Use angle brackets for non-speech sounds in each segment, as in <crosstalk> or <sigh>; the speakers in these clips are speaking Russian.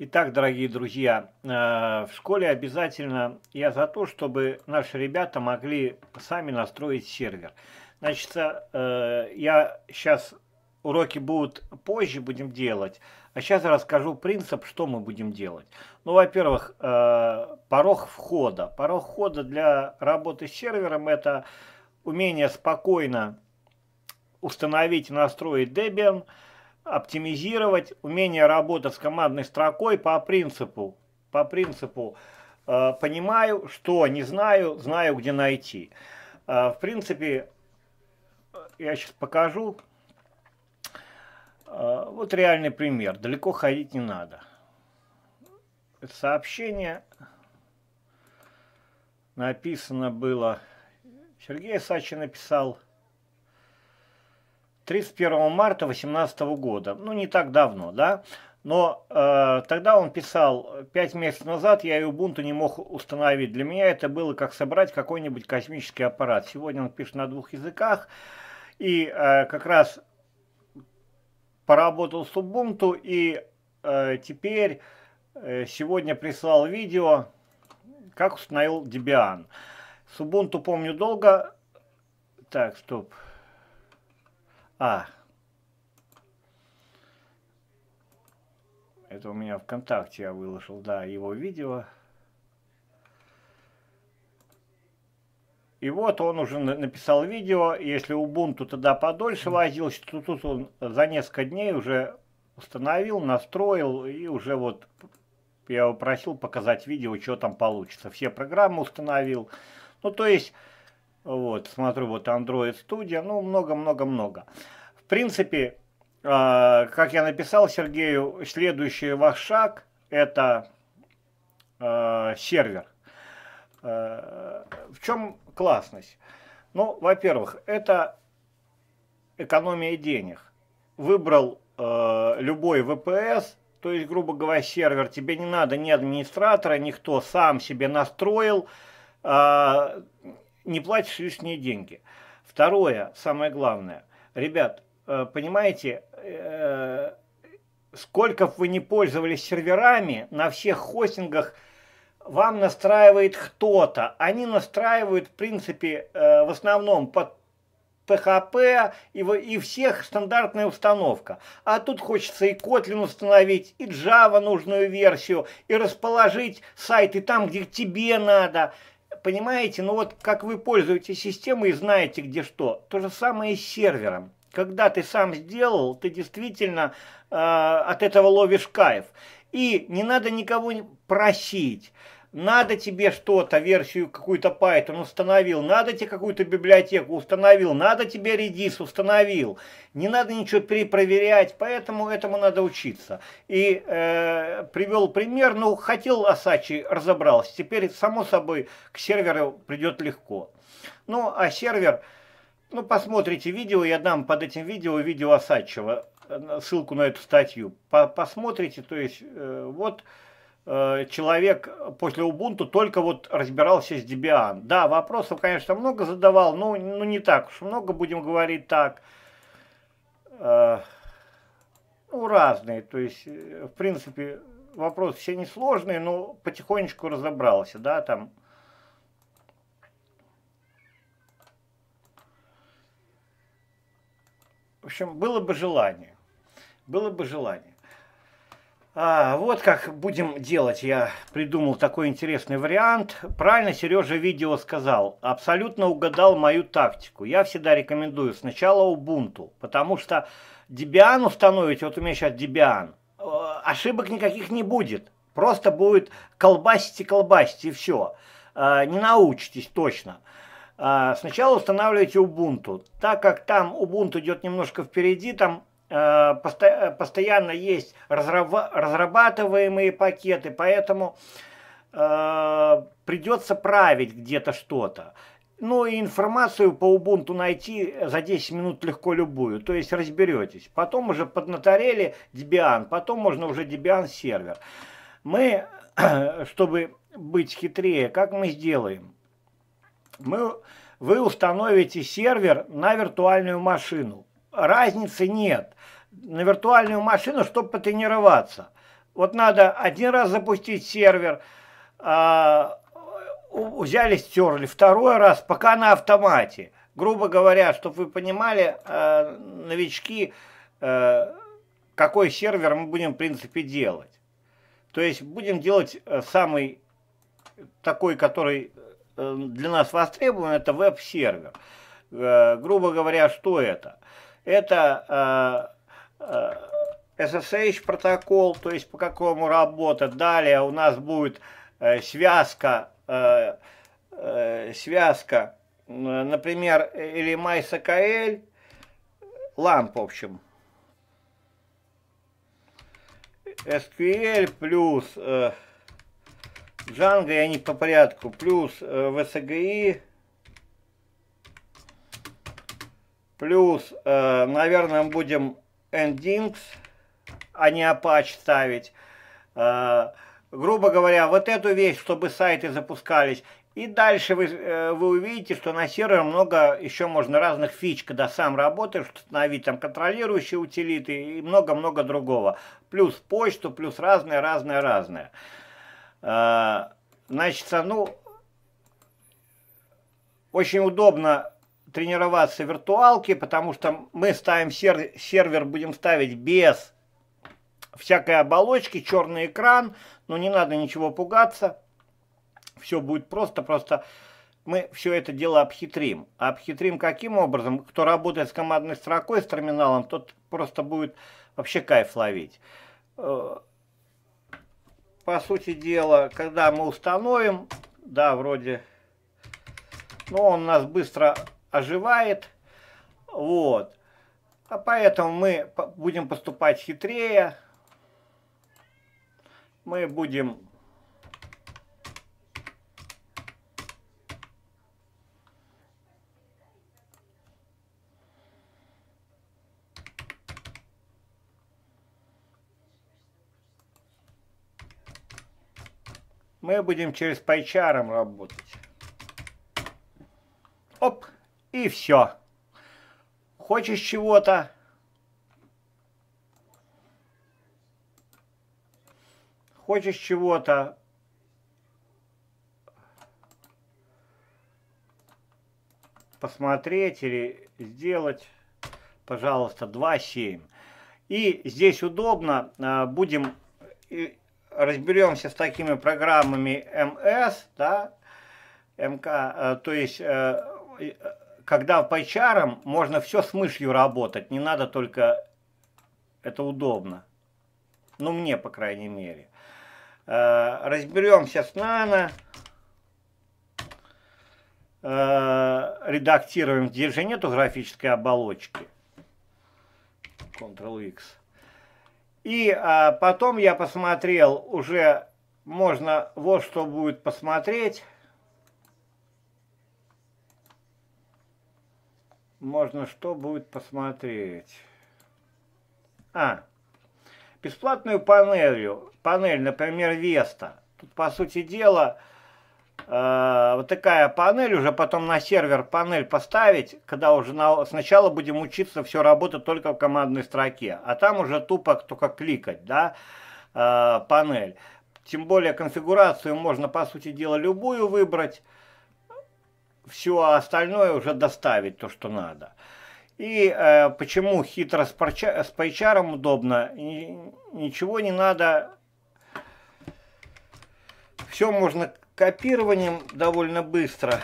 Итак, дорогие друзья, э, в школе обязательно я за то, чтобы наши ребята могли сами настроить сервер. Значит, э, я сейчас уроки будут позже будем делать, а сейчас расскажу принцип, что мы будем делать. Ну, во-первых, э, порог входа. Порог входа для работы с сервером – это умение спокойно установить и настроить Debian – оптимизировать умение работать с командной строкой по принципу, по принципу э, понимаю, что не знаю, знаю, где найти. Э, в принципе, э, я сейчас покажу. Э, вот реальный пример. Далеко ходить не надо. Это сообщение написано было... Сергей Сачин написал... 31 марта 2018 года. Ну, не так давно, да? Но э, тогда он писал, пять месяцев назад я и Ubuntu не мог установить. Для меня это было как собрать какой-нибудь космический аппарат. Сегодня он пишет на двух языках. И э, как раз поработал с Ubuntu. И э, теперь э, сегодня прислал видео, как установил Debian. С Ubuntu помню долго. Так, стоп. Стоп. А. Это у меня ВКонтакте я выложил, да, его видео. И вот он уже написал видео, если Ubuntu тогда подольше возился, то тут он за несколько дней уже установил, настроил и уже вот я его просил показать видео, что там получится. Все программы установил. Ну то есть вот, смотрю, вот Android Studio, ну, много-много-много. В принципе, э, как я написал Сергею, следующий ваш шаг – это э, сервер. Э, в чем классность? Ну, во-первых, это экономия денег. Выбрал э, любой VPS, то есть, грубо говоря, сервер, тебе не надо ни администратора, никто сам себе настроил, э, не платишь лишние деньги. Второе, самое главное, ребят, э, понимаете, э, сколько бы вы не пользовались серверами, на всех хостингах вам настраивает кто-то. Они настраивают, в принципе, э, в основном под PHP и, и всех стандартная установка. А тут хочется и Kotlin установить, и Java нужную версию, и расположить сайты там, где тебе надо понимаете, ну вот как вы пользуетесь системой и знаете где что, то же самое и с сервером. Когда ты сам сделал, ты действительно э, от этого ловишь кайф. И не надо никого просить надо тебе что-то, версию какую-то Python установил, надо тебе какую-то библиотеку установил, надо тебе редис установил, не надо ничего перепроверять, поэтому этому надо учиться. И э, привел пример, ну, хотел Асачи, разобрался, теперь, само собой, к серверу придет легко. Ну, а сервер, ну, посмотрите видео, я дам под этим видео видео Асачева, э, ссылку на эту статью, по посмотрите, то есть, э, вот... Э, человек после Ubuntu только вот разбирался с Debian. Да, вопросов, конечно, много задавал, но ну, не так уж много, будем говорить так. Э, ну, разные, то есть, э, в принципе, вопросы все несложные, но потихонечку разобрался, да, там. В общем, было бы желание, было бы желание. А, вот как будем делать. Я придумал такой интересный вариант. Правильно Сережа видео сказал. Абсолютно угадал мою тактику. Я всегда рекомендую сначала Ubuntu, потому что Debian установить, вот у меня сейчас Debian, э, ошибок никаких не будет. Просто будет колбасить и колбасить, и все. Э, не научитесь точно. Э, сначала устанавливайте Ubuntu. Так как там Ubuntu идет немножко впереди, там Э, э, постоянно есть разрабатываемые пакеты, поэтому э, придется править где-то что-то. Ну и информацию по Ubuntu найти за 10 минут легко любую, то есть разберетесь. Потом уже поднаторели Debian, потом можно уже Debian сервер. Мы, <clears throat> чтобы быть хитрее, как мы сделаем? Мы, вы установите сервер на виртуальную машину разницы нет. На виртуальную машину, чтобы потренироваться. Вот надо один раз запустить сервер, а, взяли, стерли. Второй раз, пока на автомате. Грубо говоря, чтобы вы понимали, а, новички, а, какой сервер мы будем, в принципе, делать. То есть будем делать э, самый такой, который э, для нас востребован, это веб-сервер. Э, грубо говоря, что это? Это это э, э, SSH протокол, то есть по какому работать. Далее у нас будет э, связка, связка, например, или MySQL, ламп, в общем. SQL плюс Django, я не по порядку, плюс VSGI, Плюс, э, наверное, будем Endings, а не Apache ставить. Э, грубо говоря, вот эту вещь, чтобы сайты запускались. И дальше вы, э, вы увидите, что на сервере много еще можно разных фич, когда сам работаешь, установить там контролирующие утилиты и много-много другого. Плюс почту, плюс разное-разное-разное. Э, значит, ну, очень удобно тренироваться в виртуалке, потому что мы ставим сер сервер, будем ставить без всякой оболочки, черный экран, но ну, не надо ничего пугаться, все будет просто, просто мы все это дело обхитрим. А обхитрим каким образом? Кто работает с командной строкой, с терминалом, тот просто будет вообще кайф ловить. Э, по сути дела, когда мы установим, да, вроде, но ну, он нас быстро оживает. Вот. А поэтому мы будем поступать хитрее. Мы будем... Мы будем через пайчаром работать. Оп! и все. Хочешь чего-то? Хочешь чего-то? Посмотреть или сделать, пожалуйста, 2.7. И здесь удобно, а, будем э, разберемся с такими программами МС, да, МК, э, то есть э, когда по HR можно все с мышью работать, не надо только... Это удобно. Ну, мне, по крайней мере. Э, Разберемся с нано. Э, редактируем. Здесь же нету графической оболочки. Ctrl-X. И а, потом я посмотрел, уже можно вот что будет посмотреть. можно что будет посмотреть? А, бесплатную панелью, панель, например, Веста. Тут, по сути дела, э, вот такая панель, уже потом на сервер панель поставить, когда уже на, сначала будем учиться все работать только в командной строке, а там уже тупо только кликать, да, э, панель. Тем более конфигурацию можно, по сути дела, любую выбрать, все остальное уже доставить то, что надо. И э, почему хитро с, парча, пайчаром удобно, ничего не надо. Все можно копированием довольно быстро.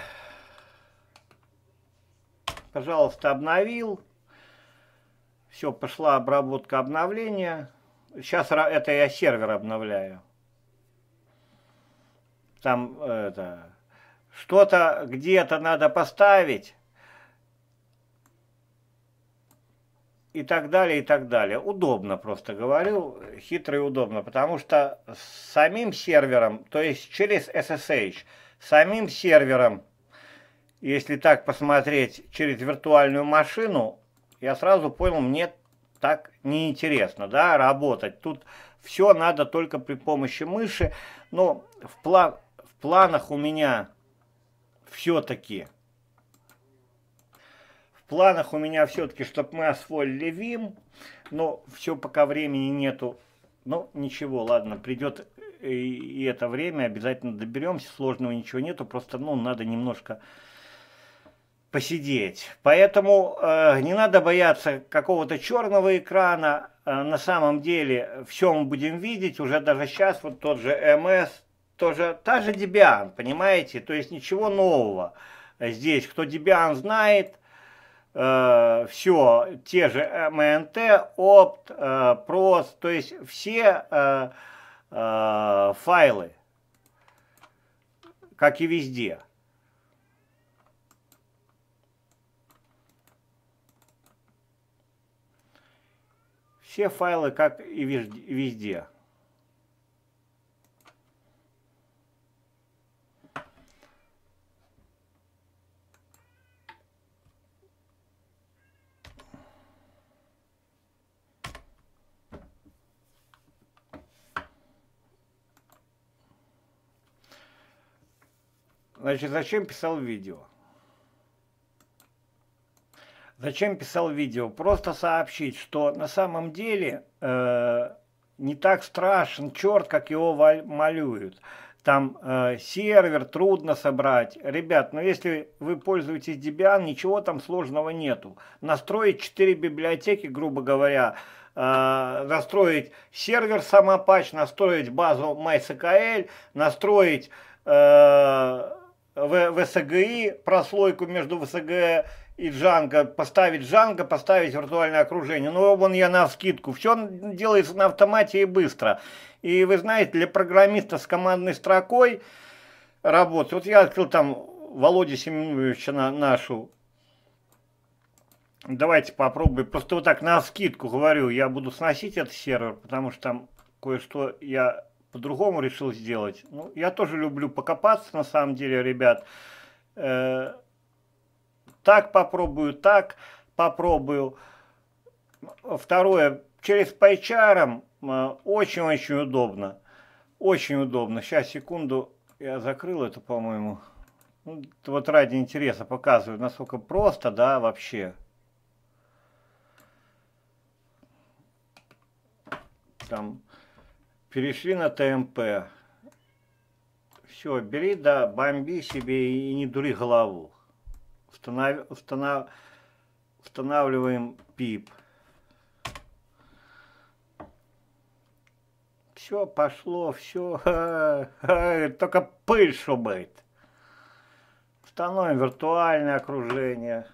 Пожалуйста, обновил. Все, пошла обработка обновления. Сейчас это я сервер обновляю. Там э, это что-то где-то надо поставить. И так далее, и так далее. Удобно, просто говорю, хитро и удобно, потому что с самим сервером, то есть через SSH, самим сервером, если так посмотреть через виртуальную машину, я сразу понял, мне так неинтересно, да, работать. Тут все надо только при помощи мыши. Но в, пла в планах у меня все-таки. В планах у меня все-таки, чтобы мы освоили Вим, но все пока времени нету. Ну, ничего, ладно, придет э, и это время, обязательно доберемся, сложного ничего нету, просто, ну, надо немножко посидеть. Поэтому э, не надо бояться какого-то черного экрана. Э, на самом деле все мы будем видеть. Уже даже сейчас вот тот же МС тоже, та же Debian, понимаете? То есть ничего нового здесь. Кто Debian знает, э, все, те же МНТ, опт, э, прос, то есть все э, э, файлы, как и везде. Все файлы, как и везде. Значит, зачем писал видео? Зачем писал видео? Просто сообщить, что на самом деле э, не так страшен черт, как его малюют. Там э, сервер трудно собрать. Ребят, но ну если вы пользуетесь Debian, ничего там сложного нету. Настроить 4 библиотеки, грубо говоря, э, настроить сервер самопач, настроить базу MySQL, настроить... Э, в, в СГИ, прослойку между ВСГ и Джанго, поставить Джанго, поставить виртуальное окружение. Ну, вон я на скидку. Все делается на автомате и быстро. И вы знаете, для программиста с командной строкой работать. Вот я открыл там Володя Семеновича на, нашу. Давайте попробуем. Просто вот так на скидку говорю, я буду сносить этот сервер, потому что там кое-что я по-другому решил сделать. Ну, я тоже люблю покопаться, на самом деле, ребят. Э так попробую, так попробую. Второе, через PyCharm э, очень-очень удобно. Очень удобно. Сейчас, секунду, я закрыл это, по-моему. Ну, вот ради интереса показываю, насколько просто, да, вообще. Там перешли на ТМП. Все, бери, да, бомби себе и не дури голову. Установ... Установ... Устанавливаем пип. Все пошло, все, только пыль шумит. Установим виртуальное окружение.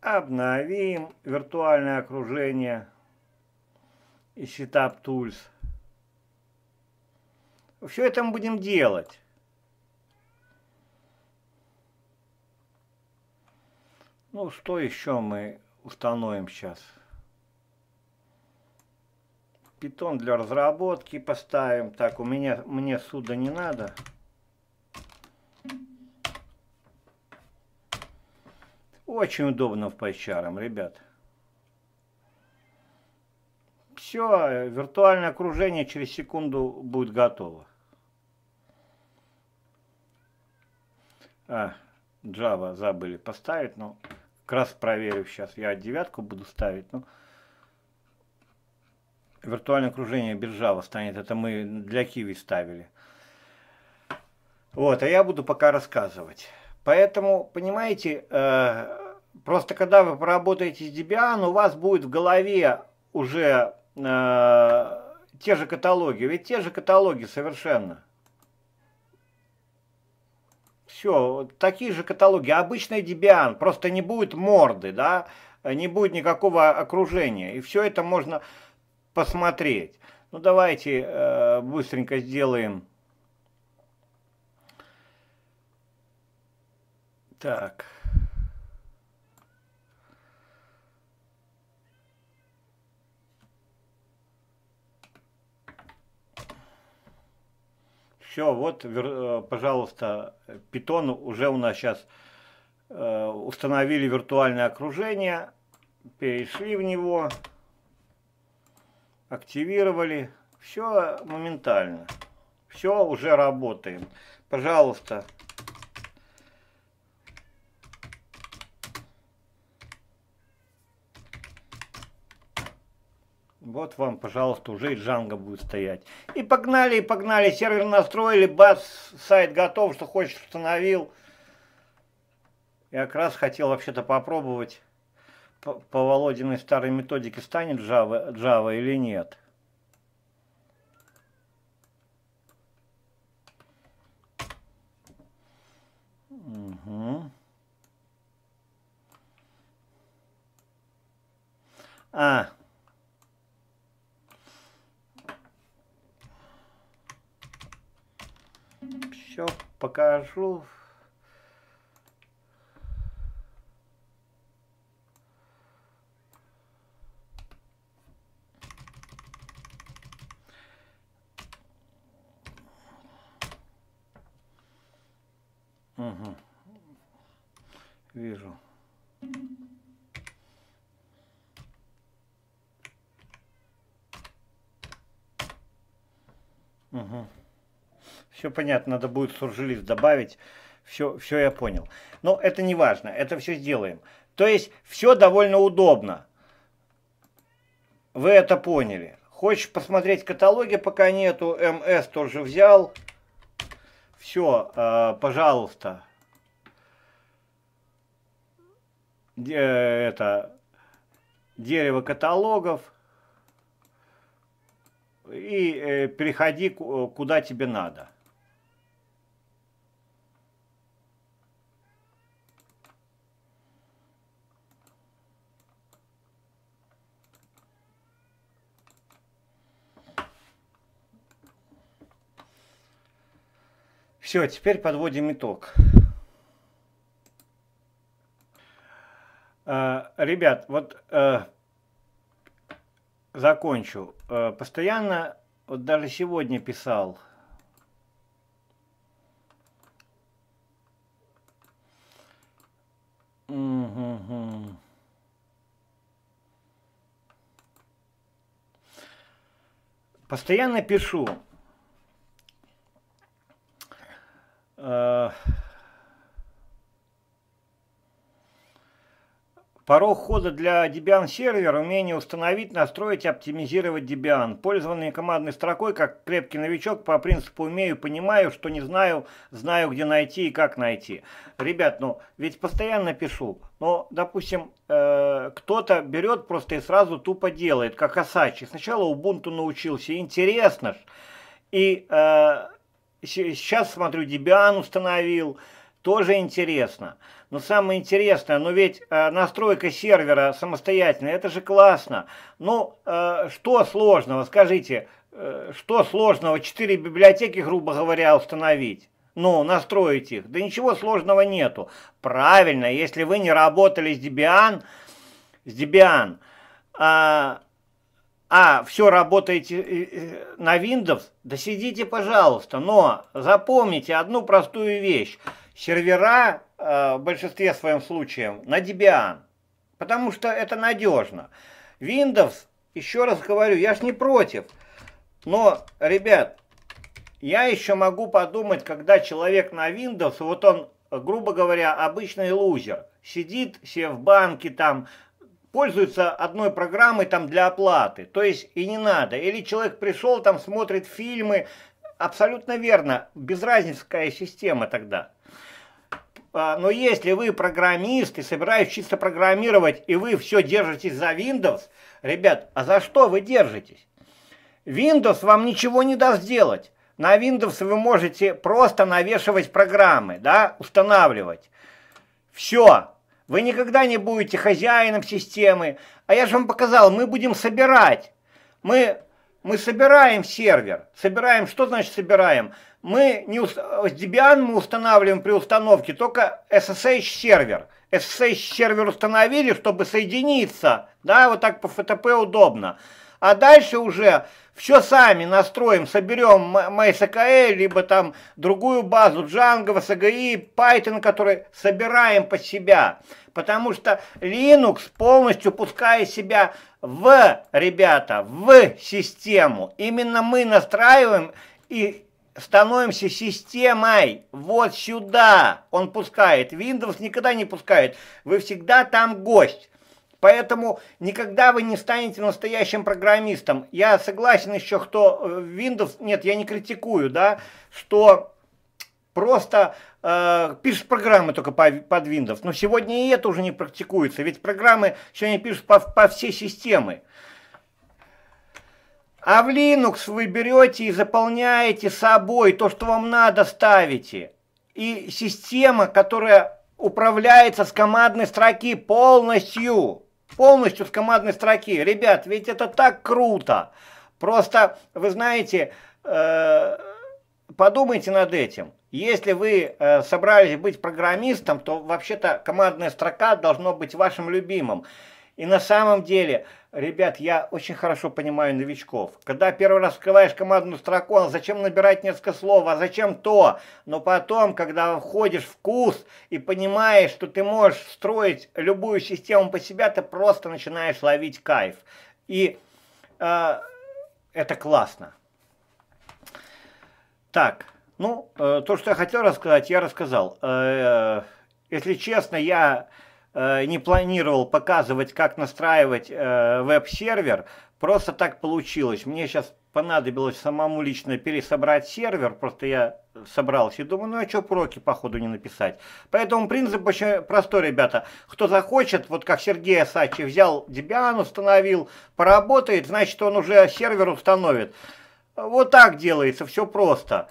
Обновим виртуальное окружение и Setup Tools. Все это мы будем делать. Ну, что еще мы установим сейчас? Питон для разработки поставим. Так, у меня мне суда не надо. Очень удобно в PyCharm, ребят. Все, виртуальное окружение через секунду будет готово. А, Java забыли поставить, но как раз проверю сейчас. Я девятку буду ставить, но виртуальное окружение без Java станет. Это мы для Kiwi ставили. Вот, а я буду пока рассказывать. Поэтому, понимаете, э Просто когда вы поработаете с Debian, у вас будет в голове уже э, те же каталоги. Ведь те же каталоги совершенно. Все, такие же каталоги. Обычный Debian, просто не будет морды, да, не будет никакого окружения. И все это можно посмотреть. Ну давайте э, быстренько сделаем. Так. все, вот, э, пожалуйста, питон уже у нас сейчас э, установили виртуальное окружение, перешли в него, активировали, все моментально, все уже работаем. Пожалуйста, Вот вам, пожалуйста, уже и Джанго будет стоять. И погнали, и погнали. Сервер настроили, бац, сайт готов, что хочешь, установил. Я как раз хотел вообще-то попробовать по, по Володиной старой методике, станет Java, Java или нет. Угу. А, все покажу. Угу. Вижу. Все понятно, надо будет суржилист добавить. Все, все я понял. Но это не важно, это все сделаем. То есть все довольно удобно. Вы это поняли. Хочешь посмотреть каталоги, пока нету. МС тоже взял. Все, э, пожалуйста. Де, э, это дерево каталогов. И э, переходи, куда тебе надо. Все, теперь подводим итог. Э, ребят, вот э, закончу. Э, постоянно, вот даже сегодня писал, Угу. Постоянно пишу, Порог хода для Debian сервер – умение установить, настроить и оптимизировать Debian. Пользование командной строкой, как крепкий новичок, по принципу «умею, понимаю, что не знаю, знаю, где найти и как найти». Ребят, ну, ведь постоянно пишу, но, допустим, э, кто-то берет просто и сразу тупо делает, как Асачи. Сначала Ubuntu научился, интересно ж. И... Э, сейчас смотрю, Debian установил, тоже интересно. Но самое интересное, но ну ведь э, настройка сервера самостоятельная, это же классно. Ну, э, что сложного, скажите, э, что сложного Четыре библиотеки, грубо говоря, установить? Ну, настроить их. Да ничего сложного нету. Правильно, если вы не работали с Debian, с Debian, а, а, все работаете э, э, на Windows, да сидите, пожалуйста. Но запомните одну простую вещь. Сервера э, в большинстве своем случаев на Debian, потому что это надежно. Windows, еще раз говорю, я ж не против. Но, ребят, я еще могу подумать, когда человек на Windows, вот он, грубо говоря, обычный лузер, сидит себе в банке там, пользуются одной программой там для оплаты. То есть и не надо. Или человек пришел, там смотрит фильмы. Абсолютно верно. Безразница система тогда. А, но если вы программист и собираетесь чисто программировать, и вы все держитесь за Windows, ребят, а за что вы держитесь? Windows вам ничего не даст сделать. На Windows вы можете просто навешивать программы, да, устанавливать. Все. Вы никогда не будете хозяином системы. А я же вам показал, мы будем собирать. Мы, мы собираем сервер. Собираем, что значит собираем? Мы не уст... Debian мы устанавливаем при установке только SSH сервер. SSH сервер установили, чтобы соединиться. Да, вот так по FTP удобно. А дальше уже все сами настроим, соберем MySQL, э, либо там другую базу Django, SGI, Python, который собираем под себя. Потому что Linux полностью пускает себя в, ребята, в систему. Именно мы настраиваем и становимся системой. Вот сюда он пускает. Windows никогда не пускает. Вы всегда там гость. Поэтому никогда вы не станете настоящим программистом. Я согласен еще, кто э, Windows, нет, я не критикую, да, что просто э, пишешь программы только по, под Windows. Но сегодня и это уже не практикуется, ведь программы сегодня пишут по, по всей системе. А в Linux вы берете и заполняете собой то, что вам надо, ставите. И система, которая управляется с командной строки полностью полностью с командной строки. Ребят, ведь это так круто. Просто, вы знаете, э, подумайте над этим. Если вы э, собрались быть программистом, то вообще-то командная строка должно быть вашим любимым. И на самом деле, ребят, я очень хорошо понимаю новичков. Когда первый раз открываешь командную строку, а зачем набирать несколько слов, а зачем то? Но потом, когда входишь в курс и понимаешь, что ты можешь строить любую систему по себя, ты просто начинаешь ловить кайф. И э, это классно. Так, ну, э, то, что я хотел рассказать, я рассказал. Э, э, если честно, я... Э, не планировал показывать, как настраивать э, веб-сервер. Просто так получилось. Мне сейчас понадобилось самому лично пересобрать сервер, просто я собрался и думаю, ну а что уроки походу не написать. Поэтому принцип очень простой, ребята. Кто захочет, вот как Сергей Асачи взял Debian, установил, поработает, значит он уже сервер установит. Вот так делается, все просто.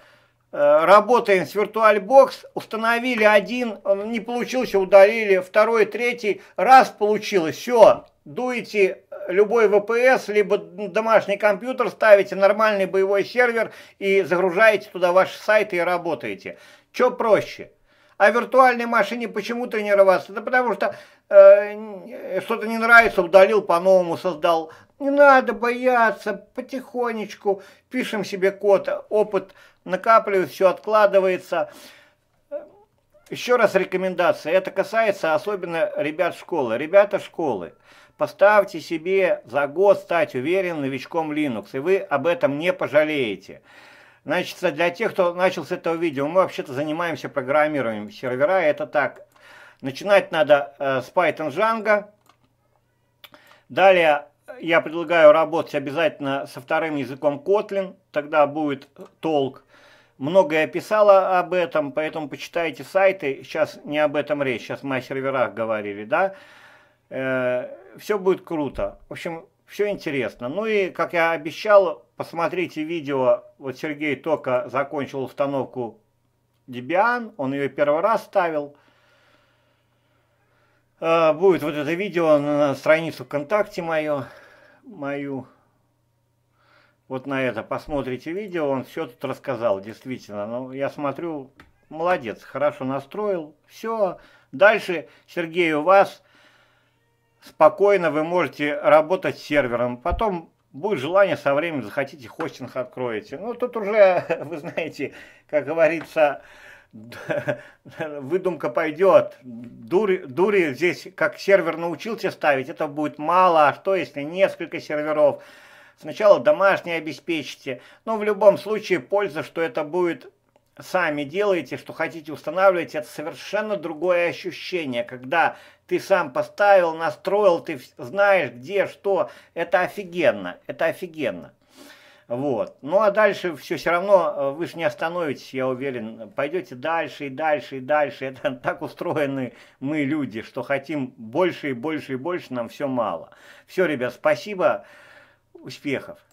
Э, работаем с VirtualBox, установили один, не получился, удалили, второй, третий, раз получилось, все, дуете э, любой ВПС, либо домашний компьютер, ставите нормальный боевой сервер и загружаете туда ваши сайты и работаете. Че проще? А виртуальной машине почему тренироваться? Да потому что э, что-то не нравится, удалил, по-новому создал. Не надо бояться, потихонечку пишем себе код, опыт накапливается, все откладывается. Еще раз рекомендация. Это касается особенно ребят школы. Ребята школы, поставьте себе за год стать уверенным новичком Linux, и вы об этом не пожалеете. Значит, для тех, кто начал с этого видео, мы вообще-то занимаемся программированием сервера, это так. Начинать надо э, с Python Django. Далее я предлагаю работать обязательно со вторым языком Kotlin тогда будет толк. Многое писала об этом, поэтому почитайте сайты. Сейчас не об этом речь, сейчас мы о серверах говорили, да. Э, все будет круто. В общем, все интересно. Ну и, как я обещал, посмотрите видео. Вот Сергей только закончил установку Debian. Он ее первый раз ставил. Э, будет вот это видео на страницу ВКонтакте мою. мою вот на это посмотрите видео, он все тут рассказал, действительно. Ну, я смотрю, молодец, хорошо настроил, все. Дальше, Сергей, у вас спокойно вы можете работать с сервером. Потом будет желание со временем, захотите, хостинг откроете. Ну, тут уже, <laughs> вы знаете, как говорится, <laughs> выдумка пойдет. Дури, дури здесь, как сервер научился ставить, это будет мало. А что, если несколько серверов? сначала домашнее обеспечите. Но в любом случае польза, что это будет сами делаете, что хотите устанавливать, это совершенно другое ощущение, когда ты сам поставил, настроил, ты знаешь где, что, это офигенно, это офигенно. Вот. Ну а дальше все все равно, э, вы же не остановитесь, я уверен, пойдете дальше и дальше и дальше. <laughs> Это так устроены мы люди, что хотим больше и больше и больше, нам все мало. Все, ребят, спасибо успехов.